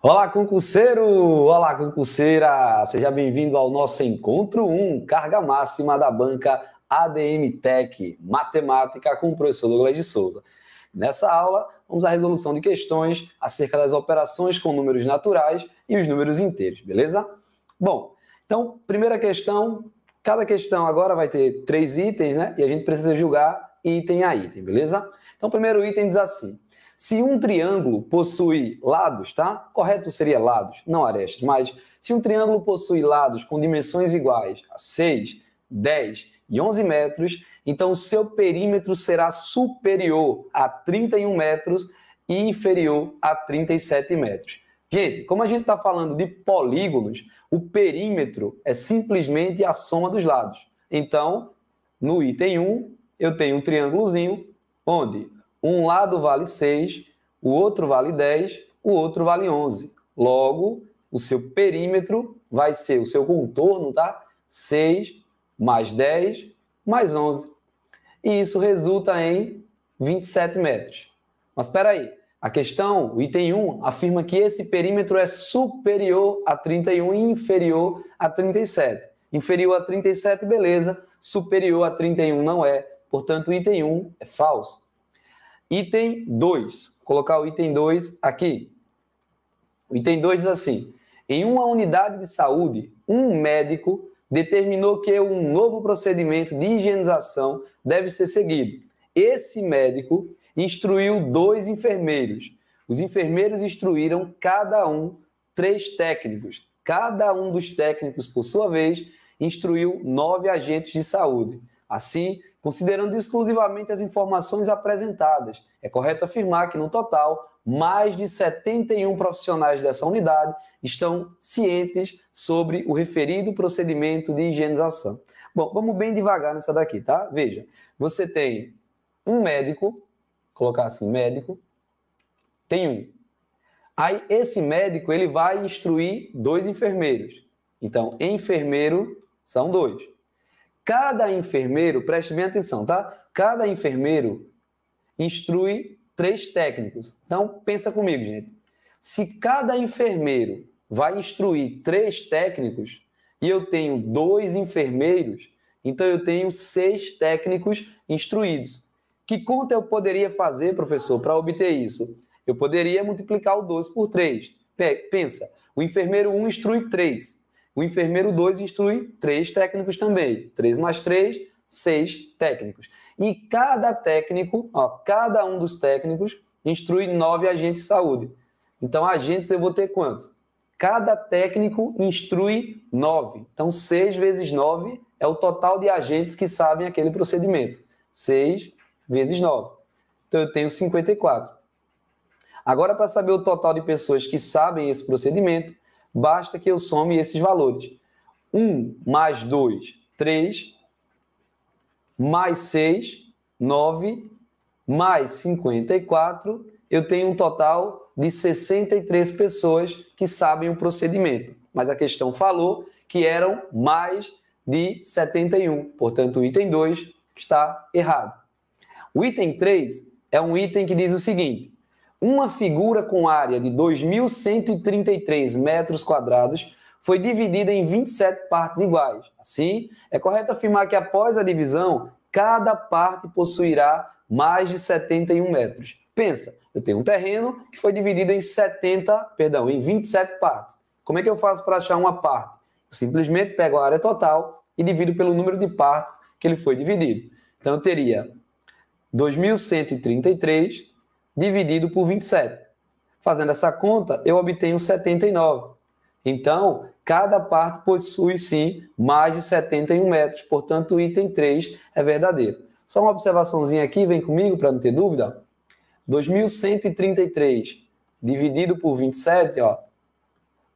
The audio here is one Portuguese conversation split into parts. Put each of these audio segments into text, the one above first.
Olá, concurseiro! Olá, concurseira! Seja bem-vindo ao nosso encontro 1, um, carga máxima da banca ADM Tech, Matemática com o professor Douglas de Souza. Nessa aula, vamos à resolução de questões acerca das operações com números naturais e os números inteiros, beleza? Bom, então, primeira questão, cada questão agora vai ter três itens, né? E a gente precisa julgar item a item, beleza? Então, o primeiro item diz assim: se um triângulo possui lados, tá? Correto seria lados, não arestas, mas se um triângulo possui lados com dimensões iguais a 6, 10 e 11 metros, então seu perímetro será superior a 31 metros e inferior a 37 metros. Gente, como a gente está falando de polígonos, o perímetro é simplesmente a soma dos lados. Então, no item 1, eu tenho um triângulozinho onde um lado vale 6, o outro vale 10, o outro vale 11. Logo, o seu perímetro vai ser, o seu contorno, tá? 6 mais 10 mais 11. E isso resulta em 27 metros. Mas espera aí, a questão, o item 1, afirma que esse perímetro é superior a 31 e inferior a 37. Inferior a 37, beleza. Superior a 31 não é. Portanto, o item 1 é falso. Item 2. Colocar o item 2 aqui. O item 2 diz assim: em uma unidade de saúde, um médico determinou que um novo procedimento de higienização deve ser seguido. Esse médico instruiu dois enfermeiros. Os enfermeiros instruíram cada um três técnicos. Cada um dos técnicos, por sua vez, instruiu nove agentes de saúde. Assim, considerando exclusivamente as informações apresentadas. É correto afirmar que, no total, mais de 71 profissionais dessa unidade estão cientes sobre o referido procedimento de higienização. Bom, vamos bem devagar nessa daqui, tá? Veja, você tem um médico, colocar assim, médico, tem um. Aí esse médico, ele vai instruir dois enfermeiros. Então, enfermeiro são dois. Cada enfermeiro, preste bem atenção, tá? Cada enfermeiro instrui três técnicos. Então, pensa comigo, gente. Se cada enfermeiro vai instruir três técnicos e eu tenho dois enfermeiros, então eu tenho seis técnicos instruídos. Que conta eu poderia fazer, professor, para obter isso? Eu poderia multiplicar o 12 por 3. Pensa, o enfermeiro 1 instrui 3, o enfermeiro 2 instrui três técnicos também. 3 mais 3, 6 técnicos. E cada técnico, ó, cada um dos técnicos instrui 9 agentes de saúde. Então, agentes eu vou ter quantos? Cada técnico instrui 9. Então, 6 vezes 9 é o total de agentes que sabem aquele procedimento. 6 vezes 9. Então, eu tenho 54. Agora, para saber o total de pessoas que sabem esse procedimento, basta que eu some esses valores. 1 mais 2, 3, mais 6, 9, mais 54, eu tenho um total de 63 pessoas que sabem o procedimento. Mas a questão falou que eram mais de 71. Portanto, o item 2 está errado. O item 3 é um item que diz o seguinte: uma figura com área de 2.133 metros quadrados foi dividida em 27 partes iguais. Assim, é correto afirmar que após a divisão, cada parte possuirá mais de 71 metros. Pensa, eu tenho um terreno que foi dividido em 70, perdão, em 27 partes. Como é que eu faço para achar uma parte? Eu simplesmente pego a área total e divido pelo número de partes que ele foi dividido. Então eu teria 2133 dividido por 27. Fazendo essa conta, eu obtenho 79. Então, cada parte possui sim mais de 71 metros, portanto, o item 3 é verdadeiro. Só uma observaçãozinha aqui, vem comigo para não ter dúvida. 2133 dividido por 27, ó.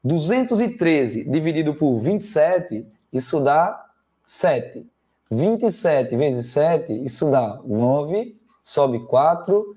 213 dividido por 27, isso dá 7. 27 vezes 7, isso dá 9, sobe 4,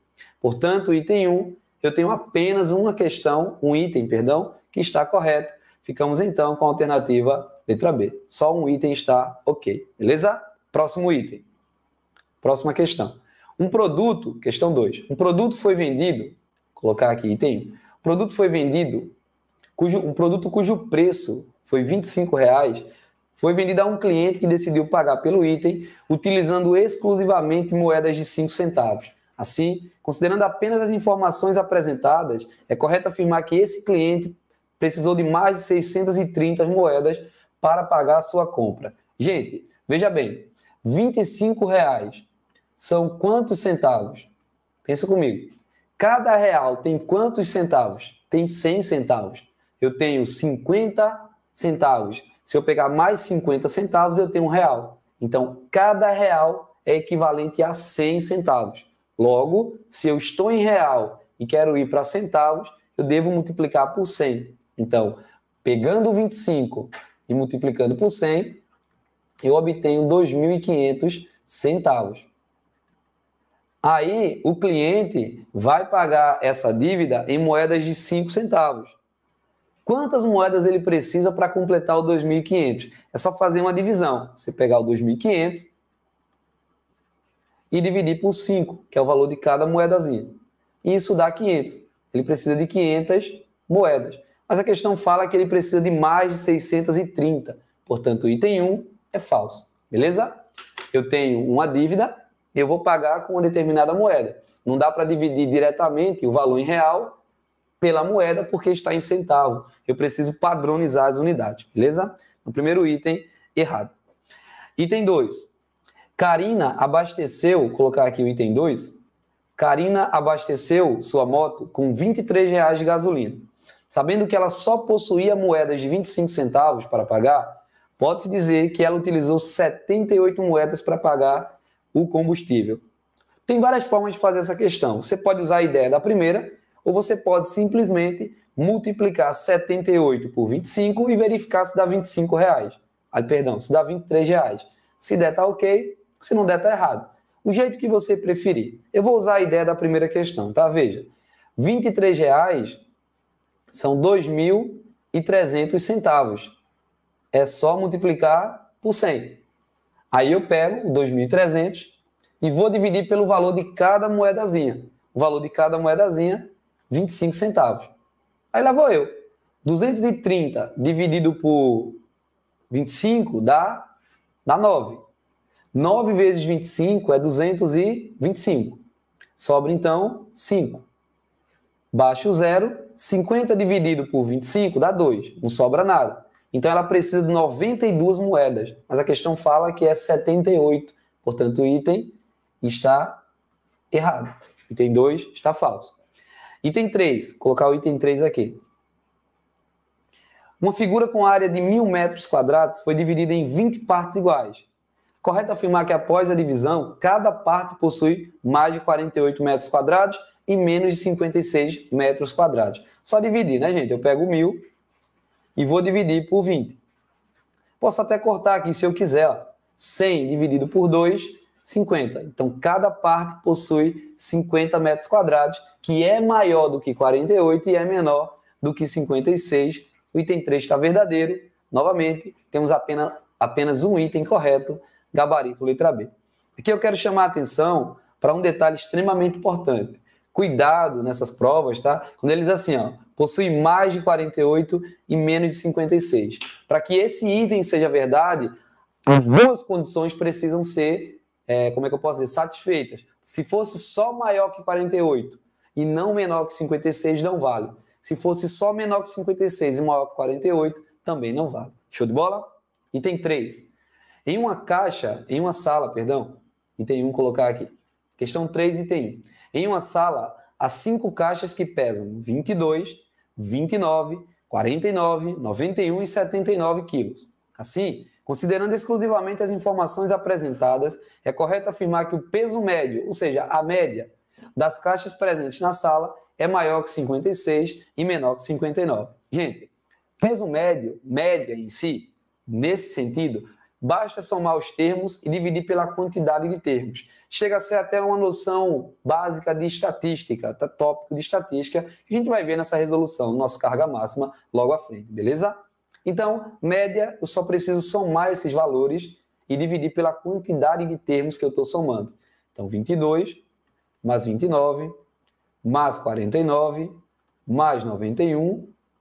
Portanto, item 1, eu tenho apenas uma questão, um item, perdão, que está correto. Ficamos então com a alternativa letra B. Só um item está ok, beleza? Próximo item. Próxima questão. Um produto, questão 2. Um produto foi vendido, vou colocar aqui item 1. Um produto foi vendido, cujo, um produto cujo preço foi R$ foi vendido a um cliente que decidiu pagar pelo item utilizando exclusivamente moedas de 5 centavos. Assim, considerando apenas as informações apresentadas, é correto afirmar que esse cliente precisou de mais de 630 moedas para pagar a sua compra. Gente, veja bem, 25 reais são quantos centavos? Pensa comigo. Cada real tem quantos centavos? Tem 100 centavos. Eu tenho 50 centavos. Se eu pegar mais 50 centavos, eu tenho um real. Então, cada real é equivalente a 100 centavos. Logo, se eu estou em real e quero ir para centavos, eu devo multiplicar por 100. Então, pegando 25 e multiplicando por 100, eu obtenho 2.500 centavos. Aí o cliente vai pagar essa dívida em moedas de 5 centavos. Quantas moedas ele precisa para completar o 2.500? É só fazer uma divisão. Você pegar o 2.500 e dividir por 5, que é o valor de cada moedazinha. Isso dá 500. Ele precisa de 500 moedas. Mas a questão fala que ele precisa de mais de 630. Portanto, o item 1 é falso. Beleza? Eu tenho uma dívida, eu vou pagar com uma determinada moeda. Não dá para dividir diretamente o valor em real pela moeda porque está em centavo. Eu preciso padronizar as unidades, beleza? No primeiro item, errado. Item 2. Karina abasteceu, vou colocar aqui o item 2, Karina abasteceu sua moto com 23 reais de gasolina. Sabendo que ela só possuía moedas de 25 centavos para pagar, pode-se dizer que ela utilizou 78 moedas para pagar o combustível. Tem várias formas de fazer essa questão. Você pode usar a ideia da primeira, ou você pode simplesmente multiplicar 78 por 25 e verificar se dá 25 reais. Ah, perdão, se dá 23 reais. Se der, tá ok. Se não der, tá errado. O jeito que você preferir. Eu vou usar a ideia da primeira questão, tá? Veja, 23 reais são 2.300 centavos. É só multiplicar por 100. Aí eu pego 2.300 e vou dividir pelo valor de cada moedazinha. O valor de cada moedazinha, 25 centavos. Aí lá vou eu. 230 dividido por 25 dá, dá 9. 9 vezes 25 é 225. Sobra então 5. Baixa o zero, 50 dividido por 25 dá 2, não sobra nada. Então ela precisa de 92 moedas, mas a questão fala que é 78. Portanto, o item está errado. Item 2 está falso. Item 3, colocar o item 3 aqui. Uma figura com área de mil metros quadrados foi dividida em 20 partes iguais. Correto afirmar que após a divisão, cada parte possui mais de 48 metros quadrados e menos de 56 metros quadrados. Só dividir, né, gente? Eu pego 1.000 e vou dividir por 20. Posso até cortar aqui se eu quiser. Ó. 100 dividido por 2, 50. Então, cada parte possui 50 metros quadrados, que é maior do que 48 e é menor do que 56. O item 3 está verdadeiro. Novamente, temos apenas, apenas um item correto gabarito, letra B. Aqui eu quero chamar a atenção para um detalhe extremamente importante. Cuidado nessas provas, tá? Quando eles assim, ó, possui mais de 48 e menos de 56. Para que esse item seja verdade, algumas condições precisam ser, é, como é que eu posso dizer, satisfeitas. Se fosse só maior que 48 e não menor que 56, não vale. Se fosse só menor que 56 e maior que 48, também não vale. Show de bola? Item 3. Em uma caixa, em uma sala, perdão, item 1 colocar aqui. Questão 3, item 1. Em uma sala, há cinco caixas que pesam 22, 29, 49, 91 e 79 quilos. Assim, considerando exclusivamente as informações apresentadas, é correto afirmar que o peso médio, ou seja, a média, das caixas presentes na sala é maior que 56 e menor que 59. Gente, peso médio, média em si, nesse sentido, basta somar os termos e dividir pela quantidade de termos. Chega a ser até uma noção básica de estatística, tá? tópico de estatística, que a gente vai ver nessa resolução, nosso carga máxima, logo à frente, beleza? Então, média, eu só preciso somar esses valores e dividir pela quantidade de termos que eu estou somando. Então, 22 mais 29, mais 49, mais 91,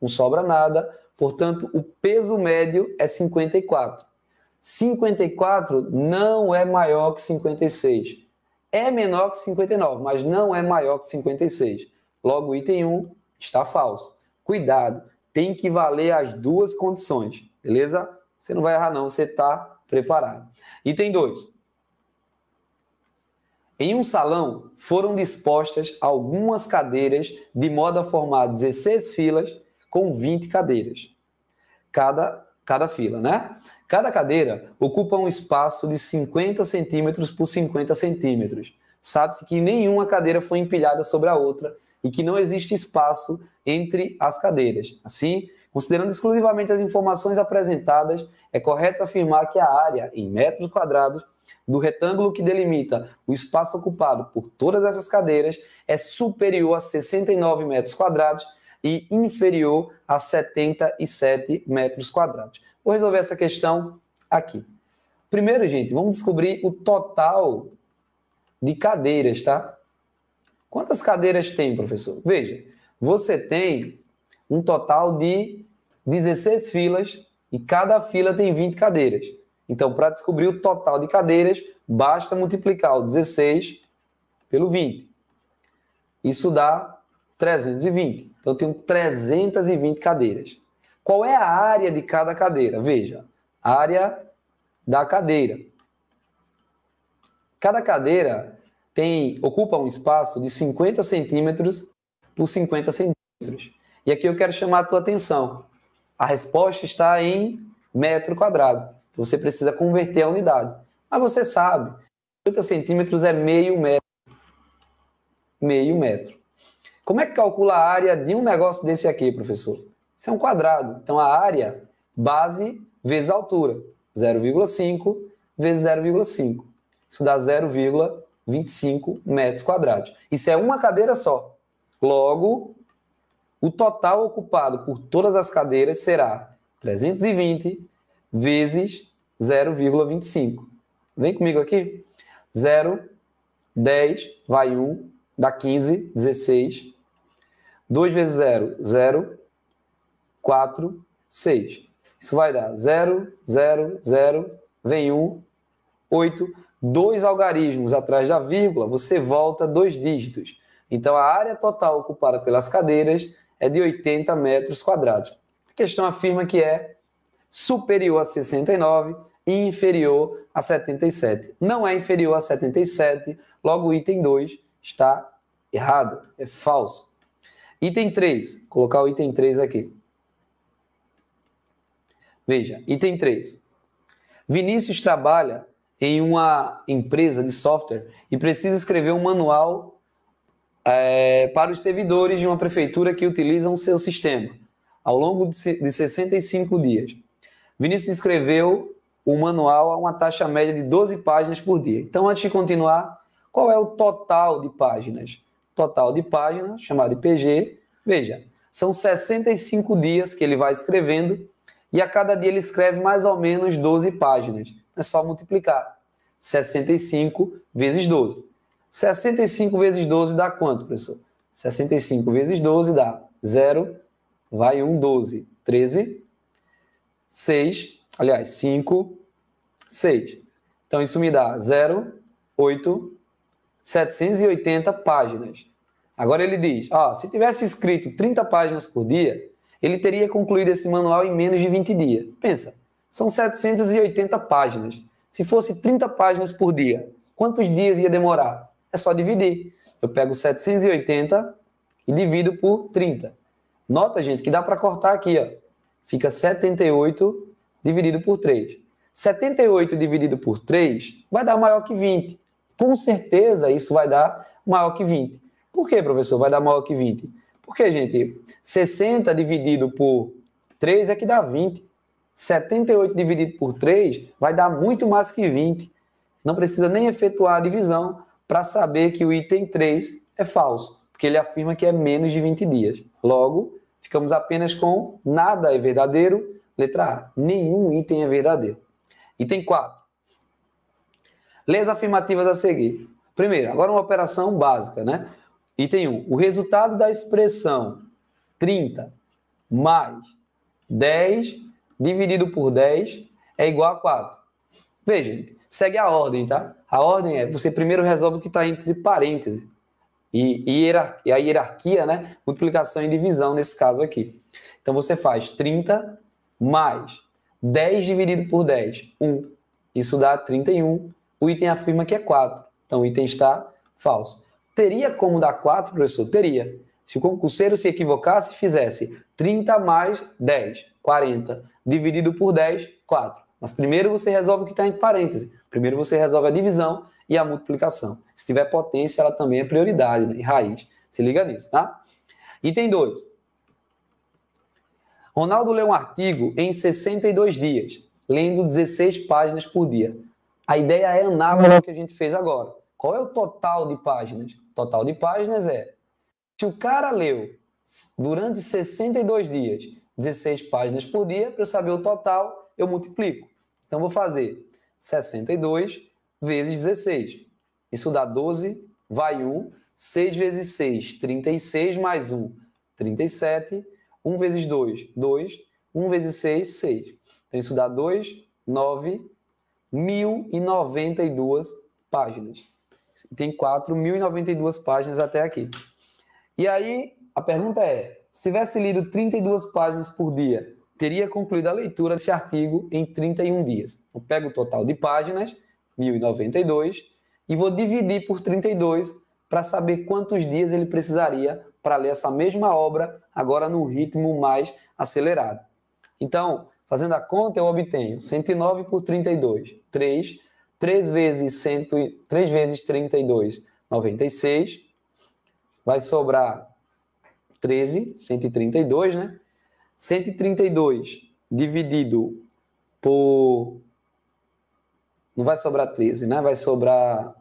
não sobra nada, portanto, o peso médio é 54. 54 não é maior que 56. É menor que 59, mas não é maior que 56. Logo, o item 1 está falso. Cuidado, tem que valer as duas condições, beleza? Você não vai errar, não, você está preparado. Item 2. Em um salão foram dispostas algumas cadeiras de modo a formar 16 filas com 20 cadeiras. Cada, cada fila, né? Cada cadeira ocupa um espaço de 50 centímetros por 50 centímetros. Sabe-se que nenhuma cadeira foi empilhada sobre a outra e que não existe espaço entre as cadeiras. Assim, considerando exclusivamente as informações apresentadas, é correto afirmar que a área, em metros quadrados, do retângulo que delimita o espaço ocupado por todas essas cadeiras é superior a 69 metros quadrados e inferior a 77 metros quadrados. Vou resolver essa questão aqui. Primeiro, gente, vamos descobrir o total de cadeiras, tá? Quantas cadeiras tem, professor? Veja, você tem um total de 16 filas e cada fila tem 20 cadeiras. Então, para descobrir o total de cadeiras, basta multiplicar o 16 pelo 20. Isso dá 320. Então eu tenho 320 cadeiras. Qual é a área de cada cadeira? Veja, área da cadeira. Cada cadeira tem ocupa um espaço de 50 centímetros por 50 centímetros. E aqui eu quero chamar a tua atenção. A resposta está em metro quadrado. Então você precisa converter a unidade. Mas você sabe, 50 centímetros é meio metro. Meio metro. Como é que calcula a área de um negócio desse aqui, professor? Isso é um quadrado. Então a área base vezes altura, 0,5 vezes 0,5. Isso dá 0,25 metros quadrados. Isso é uma cadeira só. Logo, o total ocupado por todas as cadeiras será 320 vezes 0,25. Vem comigo aqui. 0, 10, vai 1, dá 15, 16, 2 vezes 0, 0, 4, 6. Isso vai dar 0, 0, 0, vem 1, 8. Dois algarismos atrás da vírgula, você volta dois dígitos. Então, a área total ocupada pelas cadeiras é de 80 metros quadrados. A questão afirma que é superior a 69 e inferior a 77. Não é inferior a 77, logo o item 2 está errado, é falso. Item 3, colocar o item 3 aqui. Veja, item 3. Vinícius trabalha em uma empresa de software e precisa escrever um manual é, para os servidores de uma prefeitura que utilizam o seu sistema ao longo de 65 dias. Vinícius escreveu o um manual a uma taxa média de 12 páginas por dia. Então, antes de continuar, qual é o total de páginas? total de página, chamado IPG. Veja, são 65 dias que ele vai escrevendo e a cada dia ele escreve mais ou menos 12 páginas. É só multiplicar. 65 vezes 12. 65 vezes 12 dá quanto, professor? 65 vezes 12 dá 0, vai 1, 12, 13, 6, aliás, 5, 6. Então isso me dá 0, 8, 780 páginas. Agora ele diz: ó, se tivesse escrito 30 páginas por dia, ele teria concluído esse manual em menos de 20 dias. Pensa, são 780 páginas. Se fosse 30 páginas por dia, quantos dias ia demorar? É só dividir. Eu pego 780 e divido por 30. Nota, gente, que dá para cortar aqui, ó. Fica 78 dividido por 3. 78 dividido por 3 vai dar maior que 20 com certeza isso vai dar maior que 20. Por que, professor, vai dar maior que 20? Porque, gente, 60 dividido por 3 é que dá 20. 78 dividido por 3 vai dar muito mais que 20. Não precisa nem efetuar a divisão para saber que o item 3 é falso, porque ele afirma que é menos de 20 dias. Logo, ficamos apenas com nada é verdadeiro, letra A. Nenhum item é verdadeiro. Item 4. Leia as afirmativas a seguir. Primeiro, agora uma operação básica, né? Item 1. O resultado da expressão 30 mais 10 dividido por 10 é igual a 4. Veja, segue a ordem, tá? A ordem é você primeiro resolve o que está entre parênteses. E, e, a hierarquia, né? Multiplicação e divisão nesse caso aqui. Então você faz 30 mais 10 dividido por 10, 1. Isso dá 31 o item afirma que é 4. Então, o item está falso. Teria como dar 4, professor? Teria. Se o concurseiro se equivocasse, e fizesse 30 mais 10, 40, dividido por 10, 4. Mas primeiro você resolve o que está em parênteses. Primeiro você resolve a divisão e a multiplicação. Se tiver potência, ela também é prioridade, né? raiz. Se liga nisso, tá? Item 2. Ronaldo leu um artigo em 62 dias, lendo 16 páginas por dia. A ideia é análoga ao uhum. que a gente fez agora. Qual é o total de páginas? Total de páginas é se o cara leu durante 62 dias 16 páginas por dia, para eu saber o total, eu multiplico. Então vou fazer 62 vezes 16. Isso dá 12, vai 1. 6 vezes 6, 36 mais 1, 37. 1 vezes 2, 2. 1 vezes 6, 6. Então isso dá 2, 9, 1.092 páginas. Tem 4.092 páginas até aqui. E aí, a pergunta é: se tivesse lido 32 páginas por dia, teria concluído a leitura desse artigo em 31 dias. Eu pego o total de páginas, 1092, e vou dividir por 32 para saber quantos dias ele precisaria para ler essa mesma obra, agora num ritmo mais acelerado. Então, Fazendo a conta, eu obtenho 109 por 32, 3. 3 vezes, 100, 3 vezes 32, 96. Vai sobrar 13, 132, né? 132 dividido por. Não vai sobrar 13, né? Vai sobrar.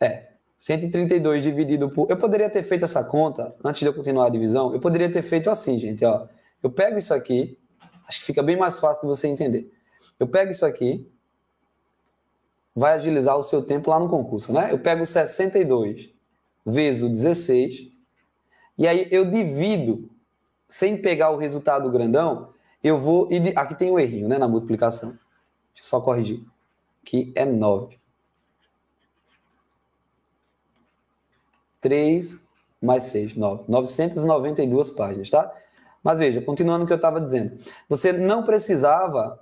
É. 132 dividido por. Eu poderia ter feito essa conta antes de eu continuar a divisão. Eu poderia ter feito assim, gente, ó. Eu pego isso aqui, acho que fica bem mais fácil de você entender. Eu pego isso aqui, vai agilizar o seu tempo lá no concurso, né? Eu pego 62 vezes o 16, e aí eu divido, sem pegar o resultado grandão, eu vou. Aqui tem um errinho, né? Na multiplicação. Deixa eu só corrigir. Que é 9. 3 mais 6, 9. 992 páginas, tá? Mas veja, continuando o que eu estava dizendo, você não precisava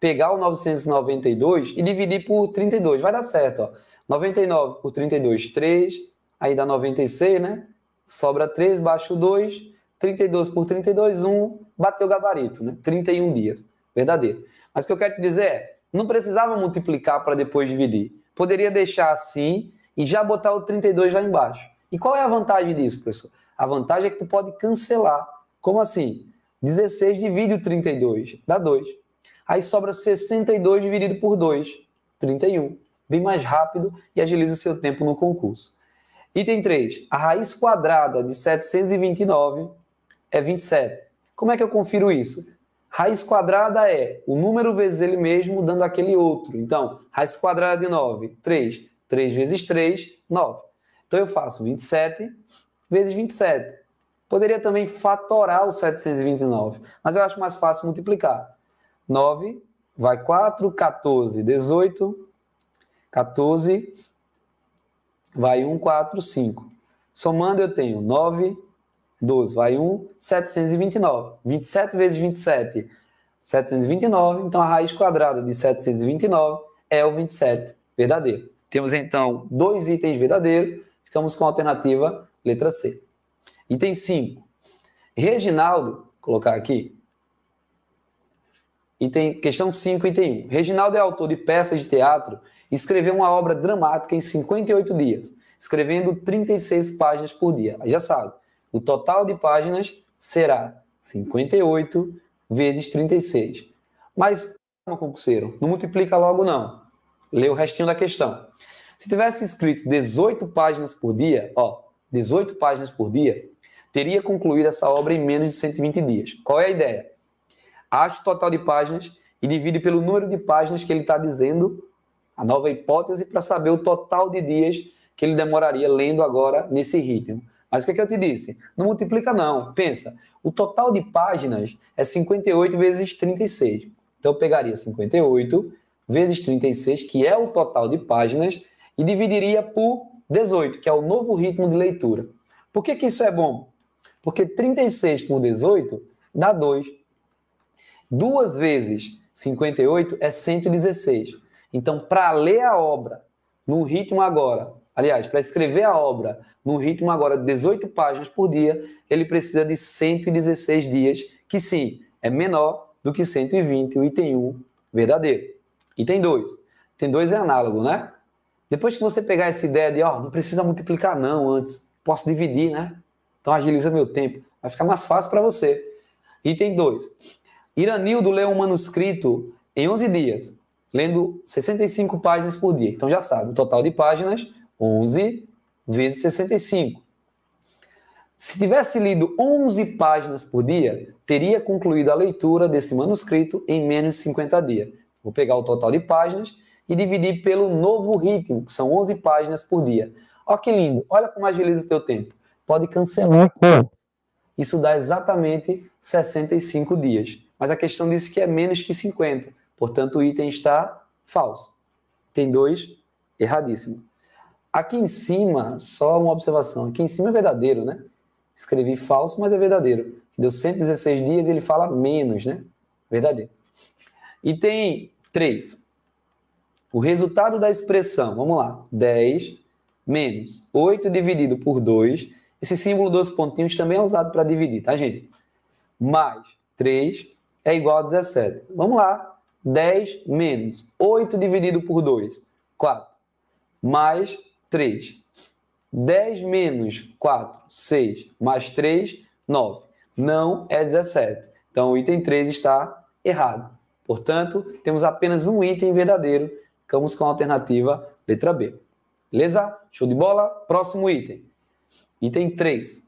pegar o 992 e dividir por 32, vai dar certo. Ó. 99 por 32, 3, aí dá 96, né? Sobra 3, baixo 2, 32 por 32, 1, bateu o gabarito, né? 31 dias, verdadeiro. Mas o que eu quero te dizer é, não precisava multiplicar para depois dividir. Poderia deixar assim e já botar o 32 lá embaixo. E qual é a vantagem disso, professor? A vantagem é que tu pode cancelar. Como assim? 16 divide o 32, dá 2. Aí sobra 62 dividido por 2, 31. Vem mais rápido e agiliza o seu tempo no concurso. Item 3. A raiz quadrada de 729 é 27. Como é que eu confiro isso? Raiz quadrada é o número vezes ele mesmo dando aquele outro. Então, raiz quadrada de 9, 3. 3 vezes 3, 9. Então, eu faço 27 vezes 27. Poderia também fatorar o 729, mas eu acho mais fácil multiplicar. 9 vai 4, 14, 18, 14, vai 1, 4, 5. Somando eu tenho 9, 12, vai 1, 729. 27 vezes 27, 729. Então a raiz quadrada de 729 é o 27 verdadeiro. Temos então dois itens verdadeiros, ficamos com a alternativa Letra C. Item 5. Reginaldo, colocar aqui. Item, questão 5, item 1. Um. Reginaldo é autor de peças de teatro e escreveu uma obra dramática em 58 dias, escrevendo 36 páginas por dia. Aí já sabe, o total de páginas será 58 vezes 36. Mas, calma, concurseiro, não multiplica logo não. Lê o restinho da questão. Se tivesse escrito 18 páginas por dia, ó, 18 páginas por dia, teria concluído essa obra em menos de 120 dias. Qual é a ideia? Acha o total de páginas e divide pelo número de páginas que ele está dizendo a nova hipótese para saber o total de dias que ele demoraria lendo agora nesse ritmo. Mas o que, é que eu te disse? Não multiplica, não. Pensa, o total de páginas é 58 vezes 36. Então eu pegaria 58 vezes 36, que é o total de páginas, e dividiria por 18, que é o novo ritmo de leitura. Por que, que isso é bom? Porque 36 por 18 dá 2. Duas vezes 58 é 116. Então, para ler a obra no ritmo agora, aliás, para escrever a obra no ritmo agora de 18 páginas por dia, ele precisa de 116 dias, que sim, é menor do que 120, o item 1 verdadeiro. Item 2. Item 2 é análogo, né? Depois que você pegar essa ideia de, ó, não precisa multiplicar não antes, posso dividir, né? Então agiliza meu tempo. Vai ficar mais fácil para você. Item 2. Iranildo leu um manuscrito em 11 dias, lendo 65 páginas por dia. Então já sabe, o total de páginas, 11 vezes 65. Se tivesse lido 11 páginas por dia, teria concluído a leitura desse manuscrito em menos de 50 dias. Vou pegar o total de páginas e dividir pelo novo ritmo, que são 11 páginas por dia. Olha que lindo, olha como agiliza o teu tempo. Pode cancelar Isso dá exatamente 65 dias. Mas a questão disse é que é menos que 50. Portanto, o item está falso. Tem dois, erradíssimo. Aqui em cima, só uma observação. Aqui em cima é verdadeiro, né? Escrevi falso, mas é verdadeiro. Deu 116 dias e ele fala menos, né? Verdadeiro. E tem três. O resultado da expressão, vamos lá, 10 menos 8 dividido por 2. Esse símbolo dos pontinhos também é usado para dividir, tá, gente? Mais 3 é igual a 17. Vamos lá, 10 menos 8 dividido por 2, 4. Mais 3. 10 menos 4, 6. Mais 3, 9. Não é 17. Então, o item 3 está errado. Portanto, temos apenas um item verdadeiro ficamos com a alternativa letra B. Beleza? Show de bola? Próximo item. Item 3.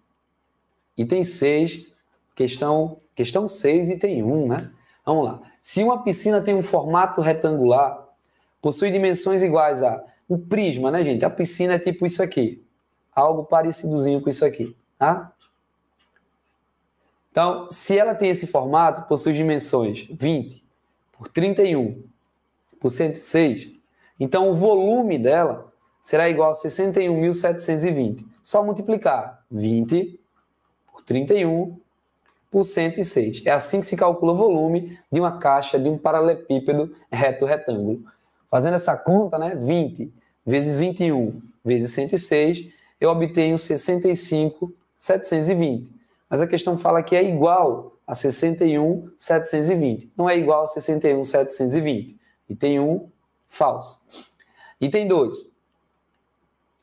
Item 6, questão, questão 6, item 1, né? Vamos lá. Se uma piscina tem um formato retangular, possui dimensões iguais a um prisma, né, gente? A piscina é tipo isso aqui. Algo parecidozinho com isso aqui, tá? Então, se ela tem esse formato, possui dimensões 20 por 31 por 106, então o volume dela será igual a 61.720. Só multiplicar 20 por 31 por 106. É assim que se calcula o volume de uma caixa de um paralelepípedo reto retângulo. Fazendo essa conta, né, 20 vezes 21 vezes 106, eu obtenho 65,720. Mas a questão fala que é igual a 61,720. Não é igual a 61,720. Item 1, um, falso. Item 2.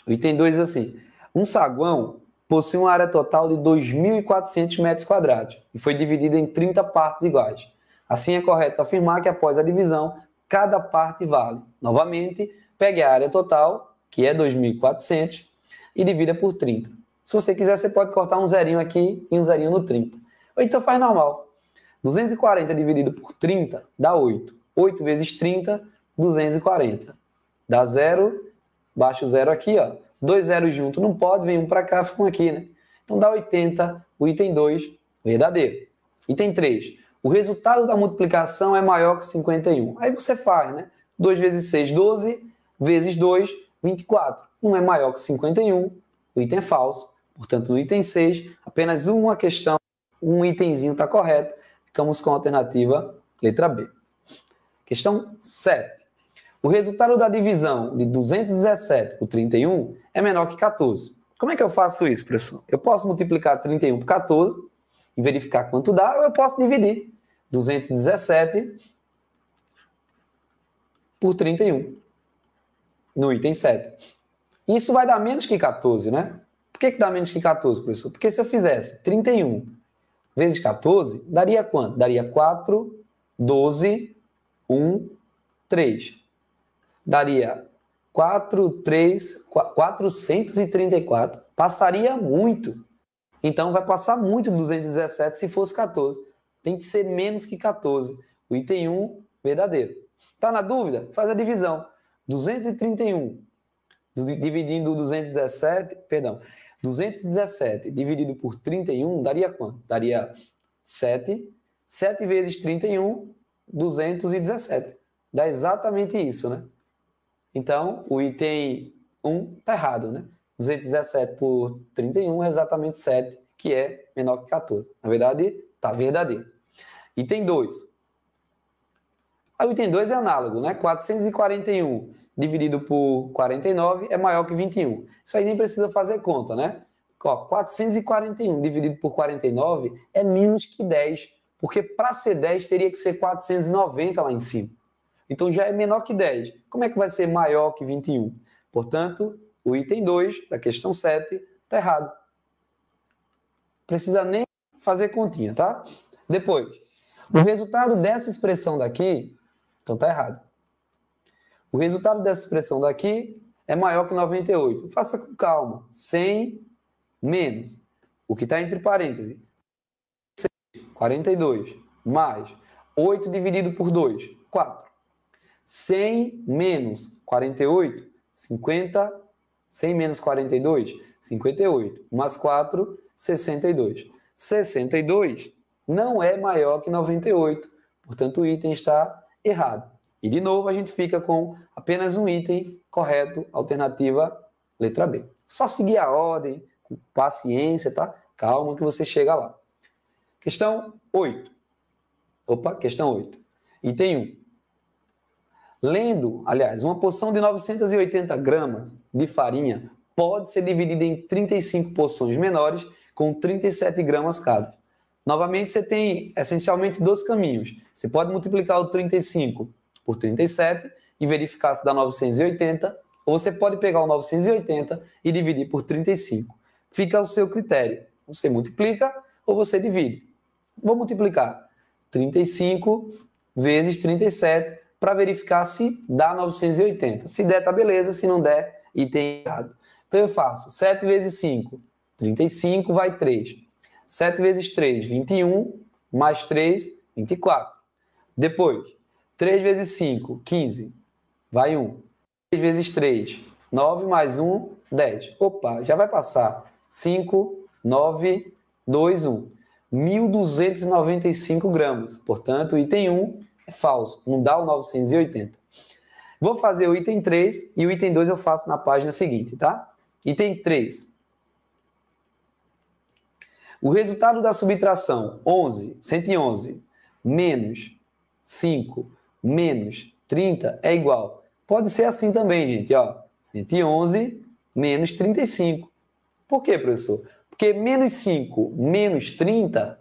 O item 2 é assim: um saguão possui uma área total de 2.400 metros quadrados e foi dividida em 30 partes iguais. Assim, é correto afirmar que após a divisão, cada parte vale. Novamente, pegue a área total, que é 2.400, e divida por 30. Se você quiser, você pode cortar um zerinho aqui e um zerinho no 30. Ou então faz normal. 240 dividido por 30 dá 8. 8 vezes 30, 240. Dá zero, baixa o zero aqui, ó. Dois zeros juntos não pode, vem um para cá, fica um aqui, né? Então dá 80, o item 2, verdadeiro. Item 3, o resultado da multiplicação é maior que 51. Aí você faz, né? 2 vezes 6, 12, vezes 2, 24. 1 um é maior que 51, o item é falso. Portanto, no item 6, apenas uma questão, um itemzinho está correto. Ficamos com a alternativa letra B. Questão 7. O resultado da divisão de 217 por 31 é menor que 14. Como é que eu faço isso, professor? Eu posso multiplicar 31 por 14 e verificar quanto dá, ou eu posso dividir 217 por 31 no item 7. Isso vai dar menos que 14, né? Por que, que dá menos que 14, professor? Porque se eu fizesse 31 vezes 14, daria quanto? Daria 4, 12 1, 3. Daria 4, 3, 434. Passaria muito. Então vai passar muito 217 se fosse 14. Tem que ser menos que 14. O item 1, verdadeiro. Está na dúvida? Faz a divisão. 231 dividindo 217, perdão, 217 dividido por 31 daria quanto? Daria 7. 7 vezes 31 217. Dá exatamente isso, né? Então, o item 1 está errado, né? 217 por 31 é exatamente 7, que é menor que 14. Na verdade, está verdadeiro. Item 2. o item 2 é análogo, né? 441 dividido por 49 é maior que 21. Isso aí nem precisa fazer conta, né? Ó, 441 dividido por 49 é menos que 10 porque para ser 10 teria que ser 490 lá em cima. Então já é menor que 10. Como é que vai ser maior que 21? Portanto, o item 2 da questão 7 está errado. Precisa nem fazer continha, tá? Depois, o resultado dessa expressão daqui, então tá errado. O resultado dessa expressão daqui é maior que 98. Faça com calma. 100 menos o que está entre parênteses. 42 mais 8 dividido por 2, 4. 100 menos 48, 50. 100 menos 42, 58. Mais 4, 62. 62 não é maior que 98, portanto o item está errado. E de novo a gente fica com apenas um item correto, alternativa letra B. Só seguir a ordem, com paciência, tá? Calma que você chega lá. Questão 8. Opa, questão 8. Item 1. Lendo, aliás, uma porção de 980 gramas de farinha pode ser dividida em 35 porções menores com 37 gramas cada. Novamente, você tem essencialmente dois caminhos. Você pode multiplicar o 35 por 37 e verificar se dá 980, ou você pode pegar o 980 e dividir por 35. Fica ao seu critério. Você multiplica ou você divide. Vou multiplicar 35 vezes 37 para verificar se dá 980. Se der, tá beleza. Se não der, item errado. Então eu faço 7 vezes 5, 35 vai 3. 7 vezes 3, 21, mais 3, 24. Depois, 3 vezes 5, 15, vai 1. 3 vezes 3, 9 mais 1, 10. Opa, já vai passar 5, 9, 2, 1. 1.295 gramas. Portanto, o item 1 é falso, não dá o 980. Vou fazer o item 3 e o item 2 eu faço na página seguinte, tá? Item 3. O resultado da subtração 11, 111, menos 5, menos 30 é igual. Pode ser assim também, gente, ó. 111 menos 35. Por quê, professor? Porque menos 5 menos 30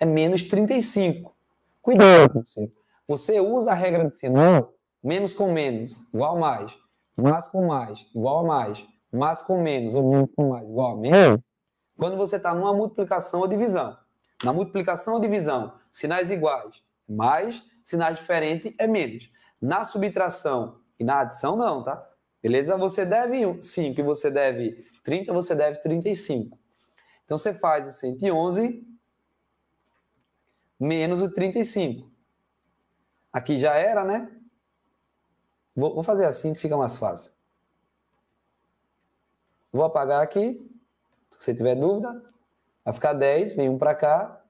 é menos 35. Cuidado você. Você usa a regra de Sinan, menos com menos, igual a mais. Mais com mais, igual a mais. Mais com menos, ou menos com mais, igual a menos. Quando você está numa multiplicação ou divisão. Na multiplicação ou divisão, sinais iguais, mais, sinais diferentes, é menos. Na subtração e na adição, não, tá? Beleza? Você deve 5 e você deve 30, você deve 35. Então você faz o 111 menos o 35. Aqui já era, né? Vou, vou fazer assim que fica mais fácil. Vou apagar aqui. Se você tiver dúvida, vai ficar 10, vem 1 para cá.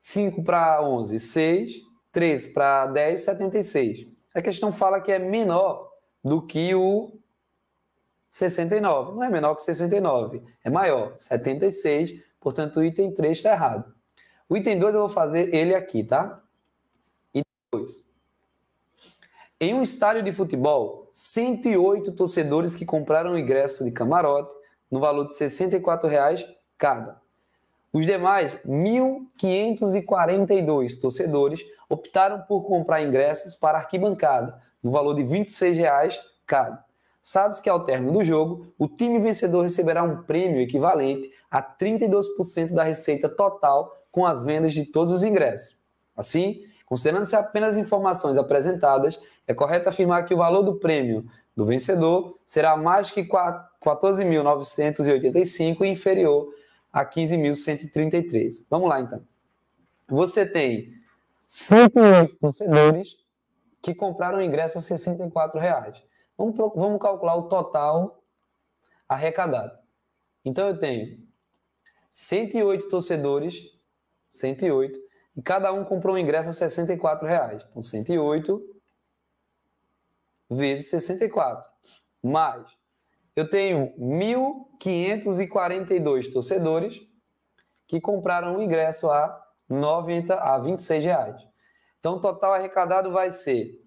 5 para 11, 6. 3 para 10, 76. A questão fala que é menor do que o 69. Não é menor que 69, é maior, 76. Portanto, o item 3 está errado. O item 2 eu vou fazer ele aqui, tá? Item 2. Em um estádio de futebol, 108 torcedores que compraram ingresso de camarote no valor de R$ 64,00 cada. Os demais, 1.542 torcedores, optaram por comprar ingressos para arquibancada, no valor de R$ 26,00 cada sabes que ao término do jogo, o time vencedor receberá um prêmio equivalente a 32% da receita total com as vendas de todos os ingressos. Assim, considerando-se apenas informações apresentadas, é correto afirmar que o valor do prêmio do vencedor será mais que 14.985 e inferior a 15.133. Vamos lá então. Você tem 108 torcedores que compraram o ingresso a R$ 64. Reais. Vamos, vamos calcular o total arrecadado. Então eu tenho 108 torcedores, 108, e cada um comprou um ingresso a 64 reais. Então 108 vezes 64. Mais, eu tenho 1.542 torcedores que compraram um ingresso a 90 a 26 reais. Então o total arrecadado vai ser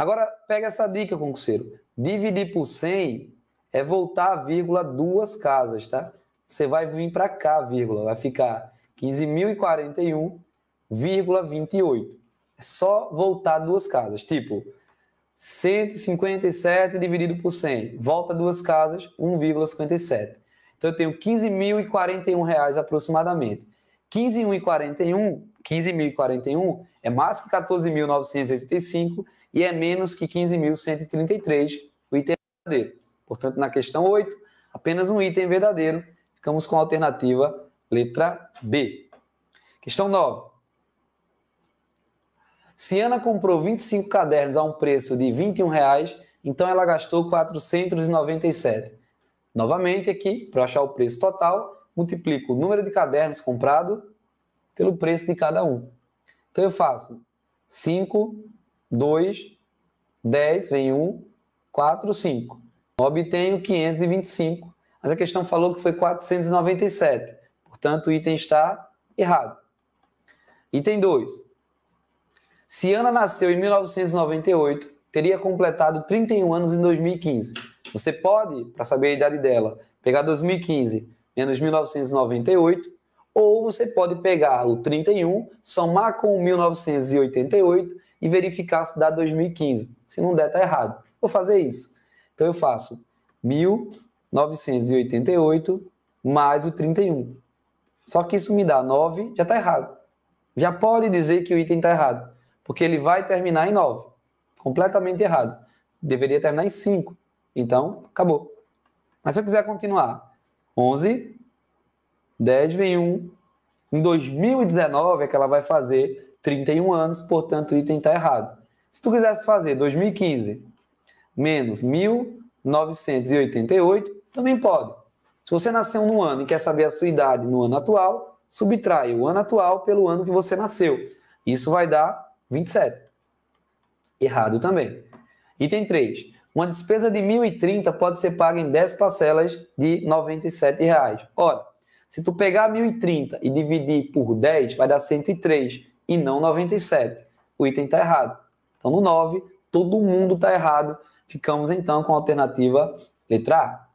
Agora, pega essa dica, concurseiro. Dividir por 100 é voltar a vírgula duas casas, tá? Você vai vir para cá, vírgula. Vai ficar 15.041,28. É só voltar duas casas. Tipo, 157 dividido por 100. Volta duas casas, 1,57. Então, eu tenho 15.041 reais aproximadamente. 15.141 15.041 é mais que 14.985 e é menos que 15.133, o item verdadeiro. Portanto, na questão 8, apenas um item verdadeiro. Ficamos com a alternativa letra B. Questão 9. Se Ana comprou 25 cadernos a um preço de R$ 21,00, então ela gastou 497. Novamente aqui, para achar o preço total, multiplico o número de cadernos comprado pelo preço de cada um. Então eu faço 5, 2, 10, vem 1, 4, 5. Obtenho 525, mas a questão falou que foi 497. Portanto, o item está errado. Item 2. Se Ana nasceu em 1998, teria completado 31 anos em 2015. Você pode, para saber a idade dela, pegar 2015 menos 1998 ou você pode pegar o 31, somar com 1988 e verificar se dá 2015. Se não der, está errado. Vou fazer isso. Então eu faço 1988 mais o 31. Só que isso me dá 9, já está errado. Já pode dizer que o item está errado, porque ele vai terminar em 9. Completamente errado. Deveria terminar em 5. Então, acabou. Mas se eu quiser continuar, 11 10 vem 1. Em 2019 é que ela vai fazer 31 anos, portanto o item está errado. Se tu quisesse fazer 2015 menos 1988, também pode. Se você nasceu no ano e quer saber a sua idade no ano atual, subtrai o ano atual pelo ano que você nasceu. Isso vai dar 27. Errado também. Item 3. Uma despesa de 1.030 pode ser paga em 10 parcelas de R$ 97. Reais. Ora, se tu pegar 1.030 e dividir por 10, vai dar 103 e não 97. O item está errado. Então, no 9, todo mundo está errado. Ficamos, então, com a alternativa letra A.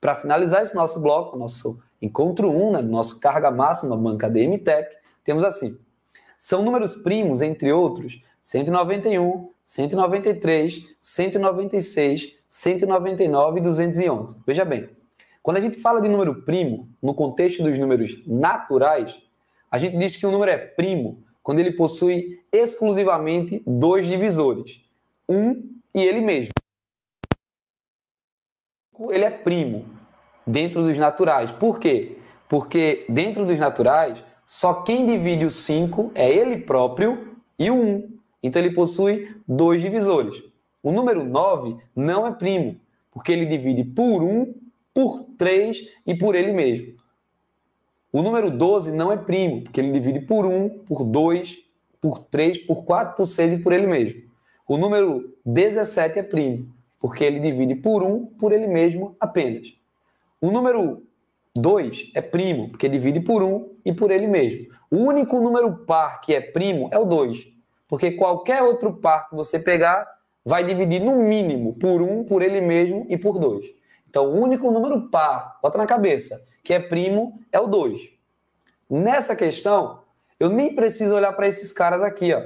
Para finalizar esse nosso bloco, nosso encontro 1, né, nosso carga máxima, banca DMTEC, temos assim. São números primos, entre outros, 191, 193, 196, 199 e 211. Veja bem, quando a gente fala de número primo, no contexto dos números naturais, a gente diz que um número é primo quando ele possui exclusivamente dois divisores, um e ele mesmo. Ele é primo dentro dos naturais. Por quê? Porque dentro dos naturais, só quem divide o 5 é ele próprio e o 1. Um. Então ele possui dois divisores. O número 9 não é primo, porque ele divide por 1 um por 3 e por ele mesmo. O número 12 não é primo, porque ele divide por 1, por 2, por 3, por 4, por 6 e por ele mesmo. O número 17 é primo, porque ele divide por 1, por ele mesmo apenas. O número 2 é primo, porque divide por 1 e por ele mesmo. O único número par que é primo é o 2, porque qualquer outro par que você pegar vai dividir no mínimo por 1, por ele mesmo e por 2. Então, o único número par, bota na cabeça, que é primo, é o 2. Nessa questão, eu nem preciso olhar para esses caras aqui, ó,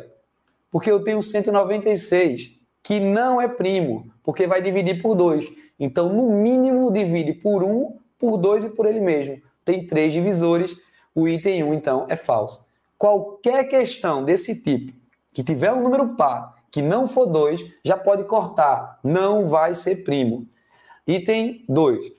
porque eu tenho 196, que não é primo, porque vai dividir por 2. Então, no mínimo, divide por 1, um, por 2 e por ele mesmo. Tem três divisores, o item 1, um, então, é falso. Qualquer questão desse tipo, que tiver um número par, que não for 2, já pode cortar, não vai ser primo. Item 2.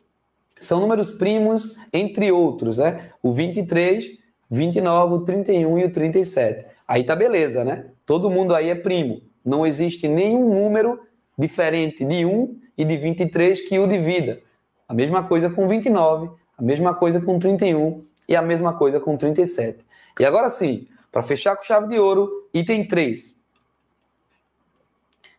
São números primos entre outros, né? O 23, 29, 31 e o 37. Aí tá beleza, né? Todo mundo aí é primo. Não existe nenhum número diferente de 1 e de 23 que o divida. A mesma coisa com 29, a mesma coisa com 31 e a mesma coisa com 37. E agora sim, para fechar com chave de ouro, item 3.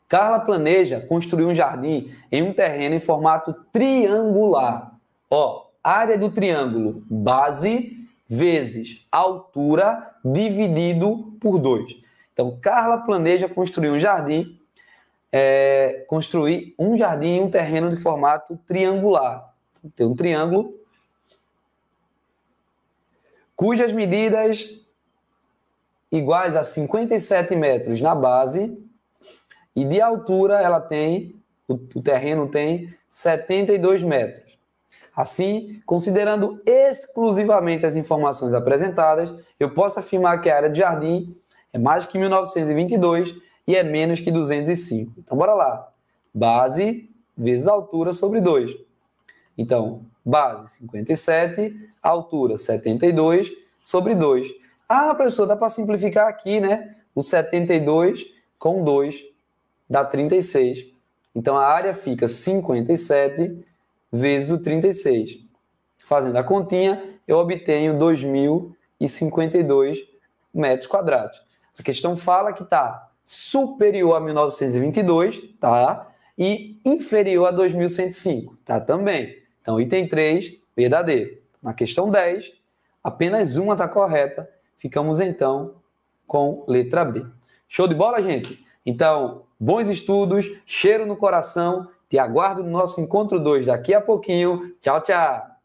Carla planeja construir um jardim em um terreno em formato triangular. Ó, área do triângulo, base vezes altura dividido por 2. Então, Carla planeja construir um jardim, é, construir um jardim em um terreno de formato triangular. Tem um triângulo cujas medidas iguais a 57 metros na base e de altura ela tem, o, o terreno tem 72 metros. Assim, considerando exclusivamente as informações apresentadas, eu posso afirmar que a área de jardim é mais que 1922 e é menos que 205. Então, bora lá. Base vezes altura sobre 2. Então, base 57, altura 72 sobre 2. Ah, professor, dá para simplificar aqui, né? O 72 com 2 dá 36. Então a área fica 57 vezes o 36. Fazendo a continha, eu obtenho 2052 metros quadrados. A questão fala que está superior a 1922, tá? E inferior a 2105, tá? Também. Então, item 3, verdadeiro. Na questão 10, apenas uma está correta. Ficamos então com letra B. Show de bola, gente? Então, bons estudos, cheiro no coração. Te aguardo no nosso encontro 2 daqui a pouquinho. Tchau, tchau!